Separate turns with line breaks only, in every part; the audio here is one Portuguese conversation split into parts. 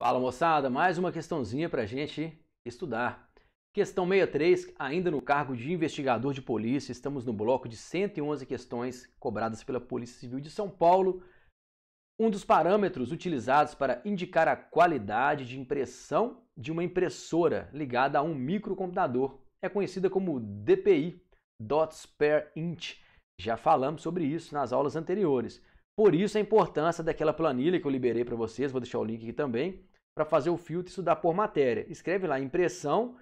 Fala moçada, mais uma questãozinha para gente estudar. Questão 63, ainda no cargo de investigador de polícia, estamos no bloco de 111 questões cobradas pela Polícia Civil de São Paulo. Um dos parâmetros utilizados para indicar a qualidade de impressão de uma impressora ligada a um microcomputador é conhecida como DPI, Dots Per Inch. Já falamos sobre isso nas aulas anteriores. Por isso a importância daquela planilha que eu liberei para vocês, vou deixar o link aqui também, para fazer o filtro e estudar por matéria. Escreve lá impressão,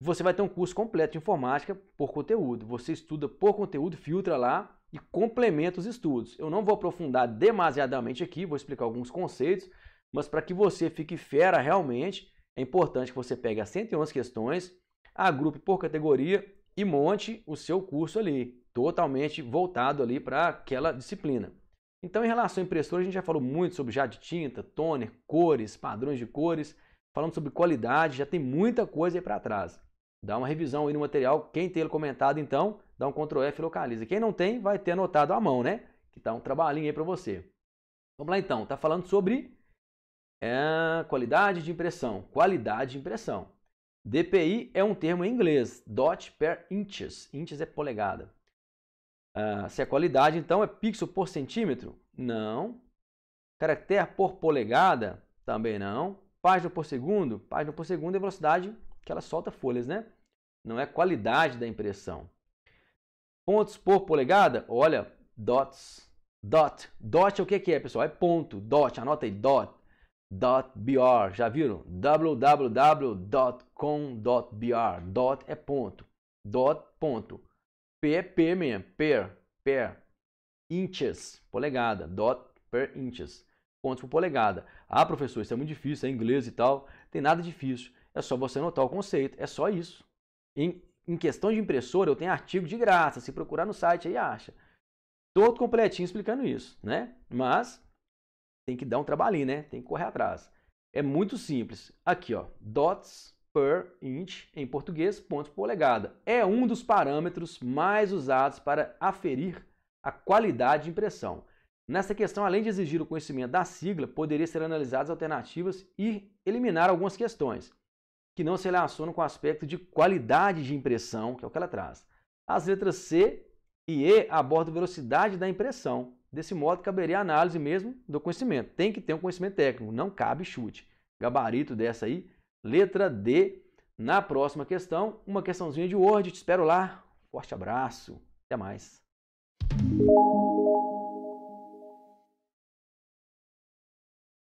você vai ter um curso completo de informática por conteúdo. Você estuda por conteúdo, filtra lá e complementa os estudos. Eu não vou aprofundar demasiadamente aqui, vou explicar alguns conceitos, mas para que você fique fera realmente, é importante que você pegue as 111 questões, agrupe por categoria e monte o seu curso ali, totalmente voltado ali para aquela disciplina. Então, em relação à impressora, a gente já falou muito sobre já de tinta, toner, cores, padrões de cores, falando sobre qualidade, já tem muita coisa aí para trás. Dá uma revisão aí no material, quem tem ele comentado então, dá um Ctrl F e localiza. Quem não tem, vai ter anotado à mão, né? Que dá tá um trabalhinho aí para você. Vamos lá então, tá falando sobre é, qualidade de impressão, qualidade de impressão. DPI é um termo em inglês, dot per inches, inches é polegada. Ah, se a qualidade, então, é pixel por centímetro? Não. Caractere por polegada? Também não. Página por segundo? Página por segundo é velocidade que ela solta folhas, né? Não é qualidade da impressão. Pontos por polegada? Olha, dots. Dot. Dot é o que é, pessoal? É ponto. Dot. Anota aí, dot. .br, já viram? www.com.br, dot é ponto, dot ponto. P é per, man. Per, per. Inches, polegada. Dot per inches. Pontos por polegada. Ah, professor, isso é muito difícil, é inglês e tal. Tem nada difícil. É só você anotar o conceito. É só isso. Em, em questão de impressora, eu tenho artigo de graça. Se procurar no site aí, acha. Todo completinho explicando isso, né? Mas tem que dar um trabalhinho, né? Tem que correr atrás. É muito simples. Aqui, ó. Dots per inch, em português, ponto por polegada. É um dos parâmetros mais usados para aferir a qualidade de impressão. Nessa questão, além de exigir o conhecimento da sigla, poderia ser analisadas alternativas e eliminar algumas questões que não se relacionam com o aspecto de qualidade de impressão, que é o que ela traz. As letras C e E abordam velocidade da impressão. Desse modo, caberia a análise mesmo do conhecimento. Tem que ter um conhecimento técnico, não cabe chute. Gabarito dessa aí Letra D. Na próxima questão, uma questãozinha de Word. Te espero lá. Forte abraço. Até mais.